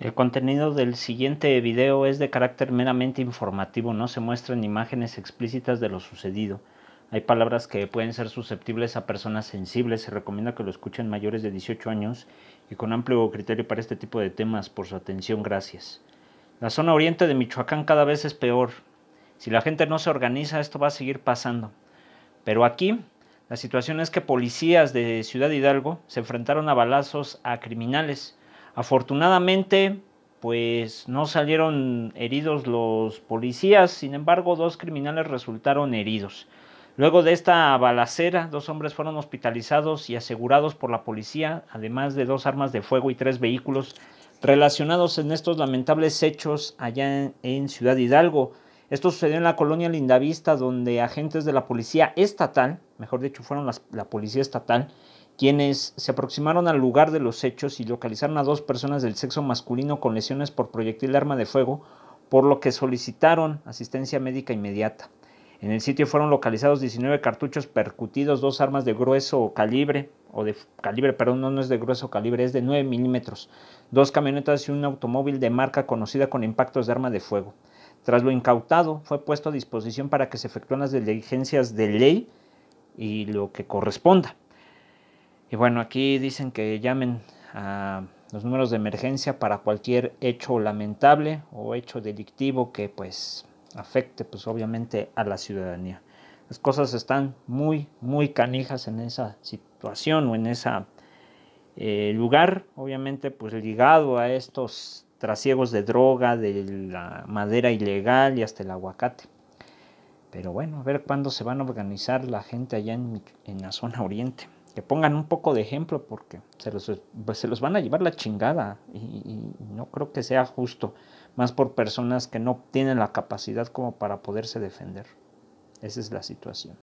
El contenido del siguiente video es de carácter meramente informativo, no se muestran imágenes explícitas de lo sucedido. Hay palabras que pueden ser susceptibles a personas sensibles, se recomienda que lo escuchen mayores de 18 años y con amplio criterio para este tipo de temas. Por su atención, gracias. La zona oriente de Michoacán cada vez es peor. Si la gente no se organiza, esto va a seguir pasando. Pero aquí, la situación es que policías de Ciudad Hidalgo se enfrentaron a balazos a criminales Afortunadamente, pues no salieron heridos los policías, sin embargo, dos criminales resultaron heridos. Luego de esta balacera, dos hombres fueron hospitalizados y asegurados por la policía, además de dos armas de fuego y tres vehículos relacionados en estos lamentables hechos allá en, Ciudad Hidalgo. Esto sucedió en la colonia Lindavista, donde agentes de la policía estatal mejor dicho, fueron la policía estatal, quienes se aproximaron al lugar de los hechos y localizaron a dos personas del sexo masculino con lesiones por proyectil de arma de fuego, por lo que solicitaron asistencia médica inmediata. En el sitio fueron localizados 19 cartuchos percutidos, dos armas de grueso calibre, o de calibre, perdón, no, no es de grueso calibre, es de 9 milímetros, dos camionetas y un automóvil de marca conocida con impactos de arma de fuego. Tras lo incautado, fue puesto a disposición para que se efectúen las diligencias de ley y lo que corresponda. Y bueno, aquí dicen que llamen a los números de emergencia para cualquier hecho lamentable o hecho delictivo que pues afecte pues obviamente a la ciudadanía. Las cosas están muy, muy canijas en esa situación o en ese eh, lugar, obviamente pues ligado a estos trasiegos de droga, de la madera ilegal y hasta el aguacate. Pero bueno, a ver cuándo se van a organizar la gente allá en, en la zona oriente. Que pongan un poco de ejemplo porque se los, pues, se los van a llevar la chingada y, no creo que sea justo, más por personas que no tienen la capacidad como para poderse defender. Esa es la situación.